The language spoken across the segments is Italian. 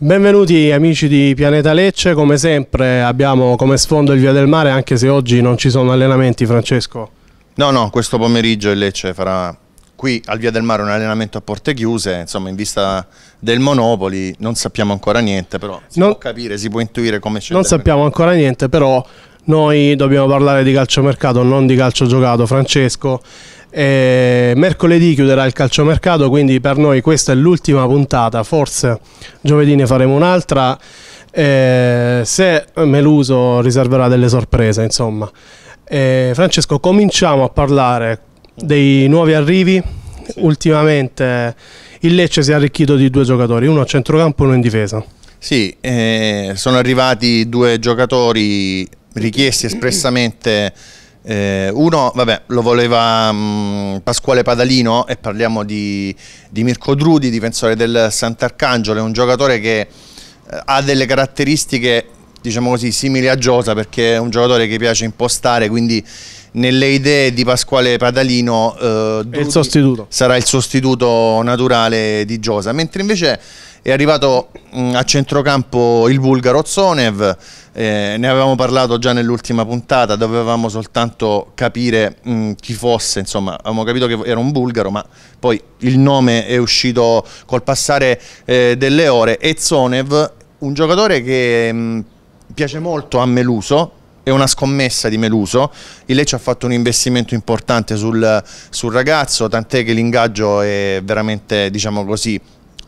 Benvenuti amici di Pianeta Lecce, come sempre abbiamo come sfondo il Via del Mare anche se oggi non ci sono allenamenti Francesco. No, no, questo pomeriggio il Lecce farà qui al Via del Mare un allenamento a porte chiuse, insomma in vista del Monopoli non sappiamo ancora niente, però si non, può capire, si può intuire come c'è. Non sappiamo ancora niente, però noi dobbiamo parlare di calciomercato, non di calcio giocato Francesco e eh, mercoledì chiuderà il calciomercato, quindi per noi questa è l'ultima puntata, forse giovedì ne faremo un'altra. Eh, se Meluso riserverà delle sorprese, insomma. Eh, Francesco, cominciamo a parlare dei nuovi arrivi. Sì. Ultimamente il Lecce si è arricchito di due giocatori, uno a centrocampo e uno in difesa. Sì, eh, sono arrivati due giocatori richiesti espressamente eh, uno, vabbè, lo voleva mh, mm, Pasquale Padalino e parliamo di, di Mirko Drudi, difensore del Sant'Arcangelo, è un giocatore che eh, ha delle caratteristiche diciamo così, simili a Giosa perché è un giocatore che piace impostare, quindi nelle idee di Pasquale Padalino eh, il sarà il sostituto naturale di Giosa, mentre invece è arrivato mm, a centrocampo il bulgaro Zonev, eh, ne avevamo parlato già nell'ultima puntata, dovevamo soltanto capire mh, mm, chi fosse, insomma avevamo capito che era un bulgaro, ma poi il nome è uscito col passare eh, delle ore e Zonev, un giocatore che mh, mm, piace molto a Meluso, è una scommessa di Meluso. Il Lecce ha fatto un investimento importante sul, sul ragazzo, tant'è che l'ingaggio è veramente, diciamo così,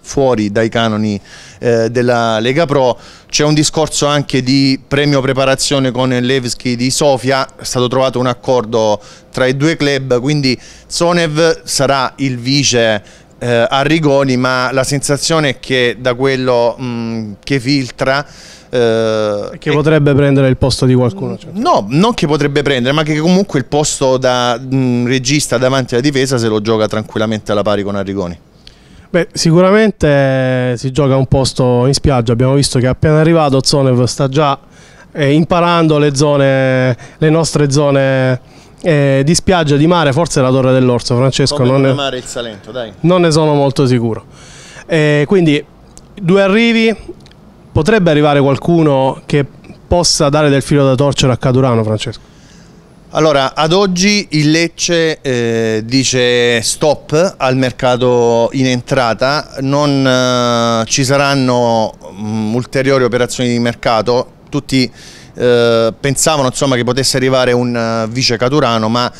fuori dai canoni eh, della Lega Pro. C'è un discorso anche di premio preparazione con Levski di Sofia, è stato trovato un accordo tra i due club, quindi Sonev sarà il vice eh, Arrigoni, ma la sensazione è che da quello mh, che filtra eh, che potrebbe prendere il posto di qualcuno? Certo. No, non che potrebbe prendere, ma che comunque il posto da mh, regista davanti alla difesa se lo gioca tranquillamente alla pari con Arrigoni. Beh, sicuramente si gioca un posto in spiaggia, abbiamo visto che appena arrivato Zonev sta già eh, imparando le, zone, le nostre zone eh, di spiaggia, di mare, forse la Torre dell'Orso, Francesco Come non ne, mare il Salento, dai. non ne sono molto sicuro. Eh, quindi due arrivi, potrebbe arrivare qualcuno che possa dare del filo da torcere a Cadurano, Francesco? Allora, ad oggi il Lecce eh, dice stop al mercato in entrata, non eh, ci saranno mh, mm, ulteriori operazioni di mercato, tutti eh, pensavano insomma, che potesse arrivare un uh, vice Caturano, ma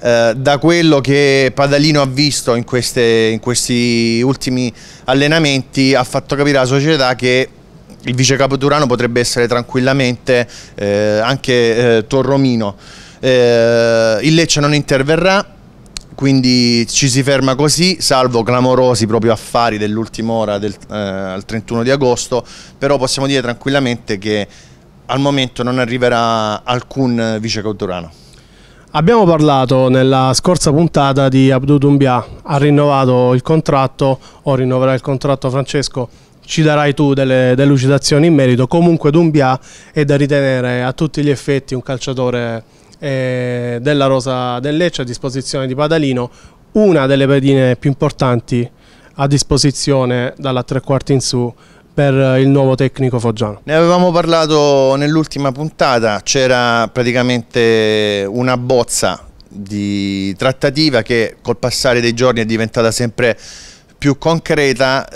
eh, da quello che Padalino ha visto in, queste, in questi ultimi allenamenti ha fatto capire alla società che il vice Caturano potrebbe essere tranquillamente eh, anche Torromino eh, il Lecce non interverrà quindi ci si ferma così, salvo clamorosi proprio affari dell'ultima ora del, eh, al 31 di agosto, però possiamo dire tranquillamente che al momento non arriverà alcun vice Cauturano. Abbiamo parlato nella scorsa puntata di Abdou Dumbia, ha rinnovato il contratto, o rinnoverà il contratto Francesco, ci darai tu delle delucidazioni in merito, comunque Dumbia è da ritenere a tutti gli effetti un calciatore eh, della rosa del Lecce a disposizione di Padalino, una delle pedine più importanti a disposizione dalla tre quarti in su per il nuovo tecnico foggiano. Ne avevamo parlato nell'ultima puntata, c'era praticamente una bozza di trattativa che col passare dei giorni è diventata sempre più concreta,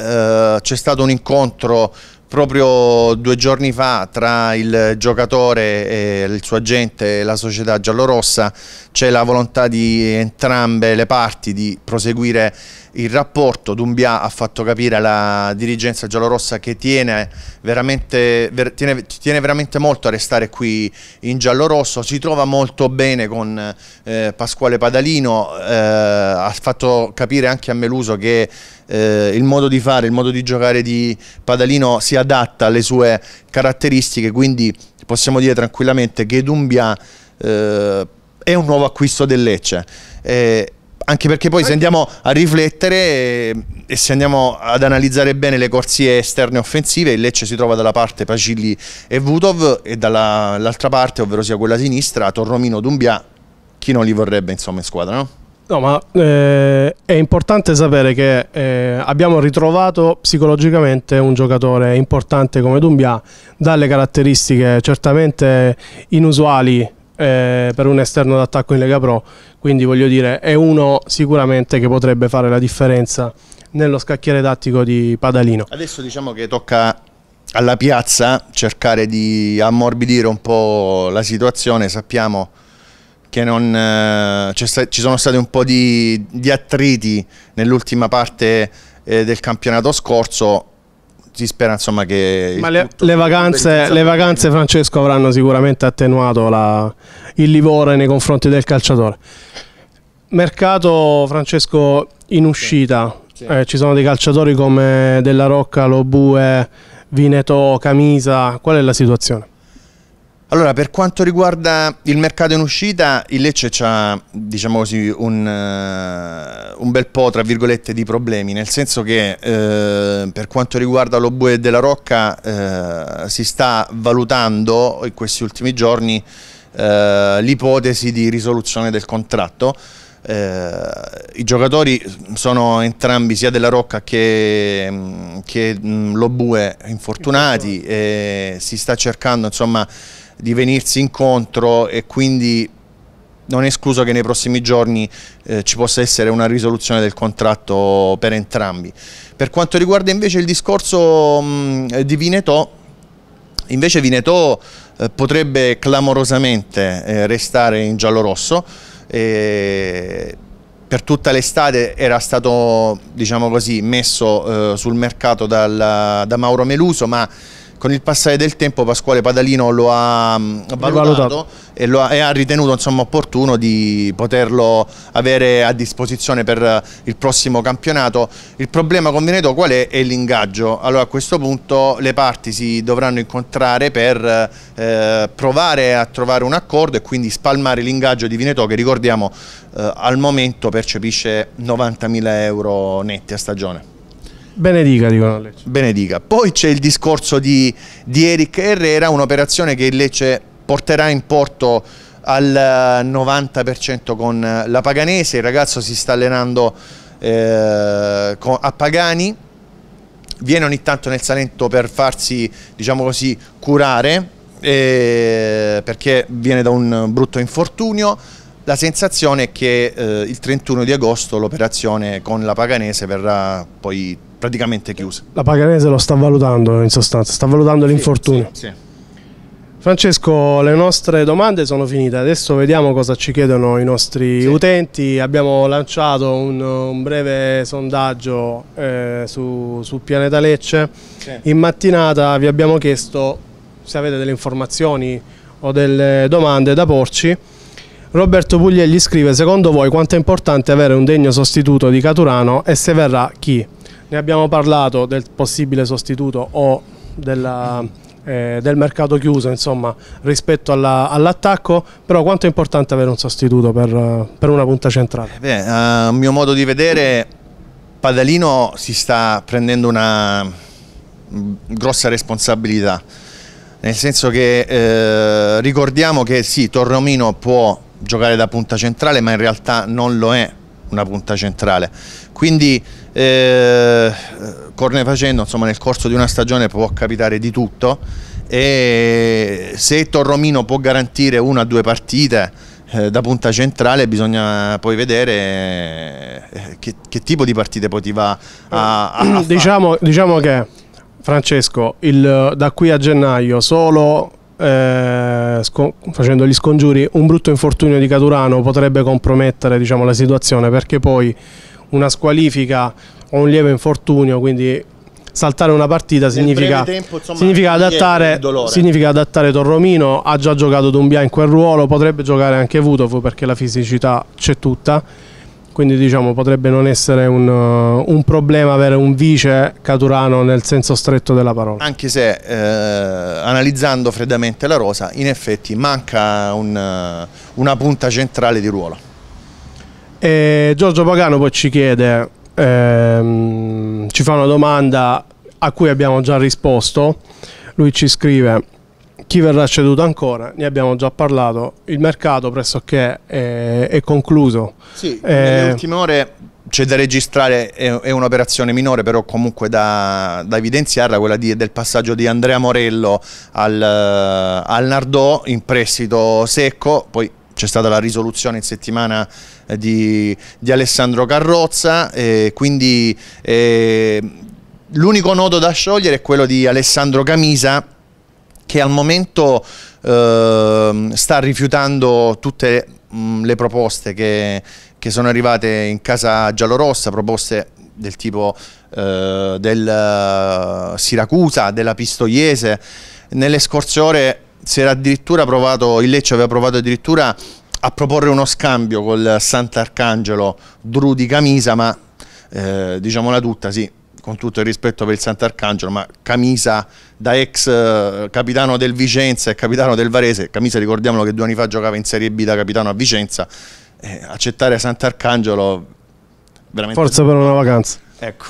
eh, c'è stato un incontro proprio due giorni fa tra il giocatore e il suo agente e la società giallorossa c'è la volontà di entrambe le parti di proseguire il rapporto Dumbia ha fatto capire alla dirigenza giallorossa che tiene veramente, ver, tiene, tiene veramente molto a restare qui in giallorosso, si trova molto bene con eh, Pasquale Padalino, eh, ha fatto capire anche a Meluso che eh, il modo di fare, il modo di giocare di Padalino si adatta alle sue caratteristiche, quindi possiamo dire tranquillamente che Dumbia eh, è un nuovo acquisto del Lecce eh, anche perché poi se andiamo a riflettere eh, e, se andiamo ad analizzare bene le corsie esterne offensive, il Lecce si trova dalla parte Pacilli e Vutov e dall'altra parte, ovvero sia quella sinistra, Torromino, Dumbia, chi non li vorrebbe insomma in squadra, no? No, ma eh, è importante sapere che eh, abbiamo ritrovato psicologicamente un giocatore importante come Dumbia dalle caratteristiche certamente inusuali eh, per un esterno d'attacco in Lega Pro, quindi voglio dire è uno sicuramente che potrebbe fare la differenza nello scacchiere tattico di Padalino. Adesso diciamo che tocca alla piazza cercare di ammorbidire un po' la situazione, sappiamo che non, eh, ci sono stati un po' di, di attriti nell'ultima parte eh, del campionato scorso, si spera insomma che... Ma le, le, vacanze, le vacanze Francesco avranno sicuramente attenuato la, il livore nei confronti del calciatore. Mercato Francesco in uscita, sì, sì. Eh, ci sono dei calciatori come Della Rocca, Lobue, Vineto, Camisa, qual è la situazione? Allora, per quanto riguarda il mercato in uscita, il Lecce ha, diciamo così, un, eh, un, bel po', tra virgolette, di problemi, nel senso che eh, per quanto riguarda l'Obue della Rocca eh, si sta valutando in questi ultimi giorni eh, l'ipotesi di risoluzione del contratto. Eh, I giocatori sono entrambi, sia della Rocca che, che Lobue, infortunati, si sta cercando, insomma di venirsi incontro e quindi non è escluso che nei prossimi giorni eh, ci possa essere una risoluzione del contratto per entrambi. Per quanto riguarda invece il discorso mh, mm, di Vinetò, invece Vinetò eh, potrebbe clamorosamente eh, restare in giallo-rosso, per tutta l'estate era stato diciamo così, messo eh, sul mercato dal, da Mauro Meluso, ma con il passare del tempo Pasquale Padalino lo ha mm, valutato e, lo ha, e ha ritenuto insomma, opportuno di poterlo avere a disposizione per eh, il prossimo campionato. Il problema con Veneto qual è? È l'ingaggio. Allora a questo punto le parti si dovranno incontrare per eh, provare a trovare un accordo e quindi spalmare l'ingaggio di Veneto che ricordiamo eh, al momento percepisce 90.000 euro netti a stagione. Benedica, dicono a Lecce. Benedica. Poi c'è il discorso di, di Eric Herrera, un'operazione che il Lecce porterà in porto al 90% eh, con eh, la Paganese, il ragazzo si sta allenando eh, a Pagani, viene ogni tanto nel Salento per farsi, diciamo così, curare, eh, perché viene da un brutto infortunio, la sensazione è che eh, il 31 di agosto l'operazione con la Paganese verrà poi praticamente chiuse. La Paganese lo sta valutando in sostanza, sta valutando sì, l'infortunio. Sì, sì. Francesco, le nostre domande sono finite, adesso vediamo cosa ci chiedono i nostri sì. utenti. Abbiamo lanciato un, un breve sondaggio eh, su, su, Pianeta Lecce. Sì. In mattinata vi abbiamo chiesto se avete delle informazioni o delle domande da porci. Roberto gli scrive, secondo voi quanto è importante avere un degno sostituto di Caturano e se verrà chi? Ne abbiamo parlato del possibile sostituto o della, eh, del mercato chiuso insomma, rispetto all'attacco, all però quanto è importante avere un sostituto per, per una punta centrale? Beh, a mio modo di vedere Padalino si sta prendendo una mm, grossa responsabilità, nel senso che eh, ricordiamo che sì, Torromino può giocare da punta centrale, ma in realtà non lo è una punta centrale. Quindi eh, corne facendo, insomma, nel corso di una stagione può capitare di tutto e se Torromino può garantire una o due partite eh, da punta centrale bisogna poi vedere eh, che, che, tipo di partite poi ti va a, a diciamo, diciamo, che Francesco il, da qui a gennaio solo eh, facendo gli scongiuri, un brutto infortunio di Caturano potrebbe compromettere diciamo, la situazione perché poi una squalifica o un lieve infortunio, quindi saltare una partita significa, tempo, insomma, significa, adattare, significa, adattare, Torromino, ha già giocato Dumbia in quel ruolo, potrebbe giocare anche Vutov perché la fisicità c'è tutta quindi diciamo, potrebbe non essere un, uh, un, problema avere un vice Caturano nel senso stretto della parola. Anche se eh, analizzando freddamente la rosa in effetti manca un, uh, una punta centrale di ruolo. E Giorgio Pagano poi ci chiede, ehm, ci fa una domanda a cui abbiamo già risposto, lui ci scrive chi verrà ceduto ancora, ne abbiamo già parlato, il mercato pressoché è, è concluso. Sì, eh, nelle ultime ore c'è da registrare, è, è un'operazione minore, però comunque da, da evidenziarla, quella di, del passaggio di Andrea Morello al, eh, al Nardò in prestito secco, poi c'è stata la risoluzione in settimana eh, di, di Alessandro Carrozza, eh, quindi eh, l'unico nodo da sciogliere è quello di Alessandro Camisa che al momento eh, sta rifiutando tutte mh, mm, le proposte che, che, sono arrivate in casa giallorossa, proposte del tipo eh, del eh, Siracusa, della Pistoiese. Nelle scorse ore si era addirittura provato, il Lecce aveva provato addirittura a proporre uno scambio col Sant'Arcangelo Drudi Camisa, ma eh, diciamola tutta, sì, con tutto il rispetto per il Sant'Arcangelo, ma Camisa da ex eh, capitano del Vicenza e capitano del Varese, Camisa ricordiamolo che due anni fa giocava in Serie B da capitano a Vicenza, eh, accettare Sant'Arcangelo veramente... Forza per una vacanza. Ecco.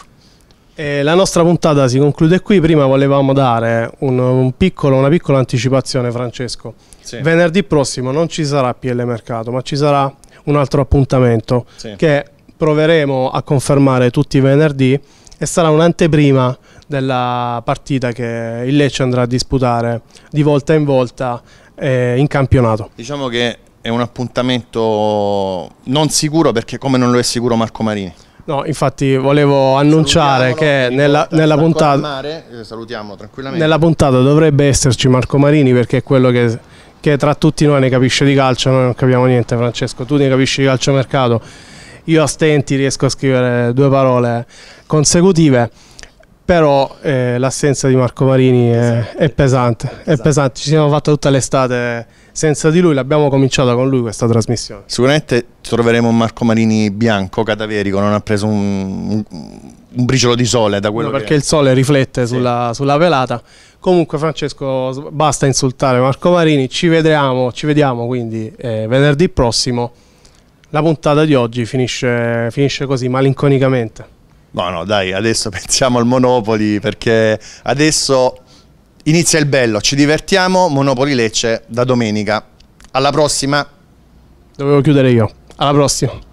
Eh, la nostra puntata si conclude qui, prima volevamo dare un, un piccolo, una piccola anticipazione Francesco. Sì. Venerdì prossimo non ci sarà PL Mercato, ma ci sarà un altro appuntamento sì. che proveremo a confermare tutti i venerdì e sarà un'anteprima della partita che il Lecce andrà a disputare di volta in volta eh, in campionato. Diciamo che è un appuntamento non sicuro perché come non lo è sicuro Marco Marini. No, infatti volevo annunciare che nella, nella, puntata, mare, eh, nella, puntata, dovrebbe esserci Marco Marini perché è quello che, che tra tutti noi ne capisce di calcio, noi non capiamo niente Francesco, tu ne capisci di calcio mercato io a stenti riesco a scrivere due parole consecutive però eh, l'assenza di Marco Marini è, è, pesante, è pesante, ci siamo fatta tutta l'estate senza di lui, l'abbiamo cominciata con lui questa trasmissione. Sicuramente troveremo Marco Marini bianco, cadaverico, non ha preso un, un briciolo di sole da quello no, perché che... il sole riflette sì. sulla, sulla, velata. Comunque Francesco basta insultare Marco Marini, ci vedremo, ci vediamo quindi eh, venerdì prossimo la puntata di oggi finisce, finisce così malinconicamente. No, no, dai, adesso pensiamo al Monopoli perché adesso inizia il bello, ci divertiamo, Monopoli Lecce da domenica. Alla prossima. Dovevo chiudere io. Alla prossima.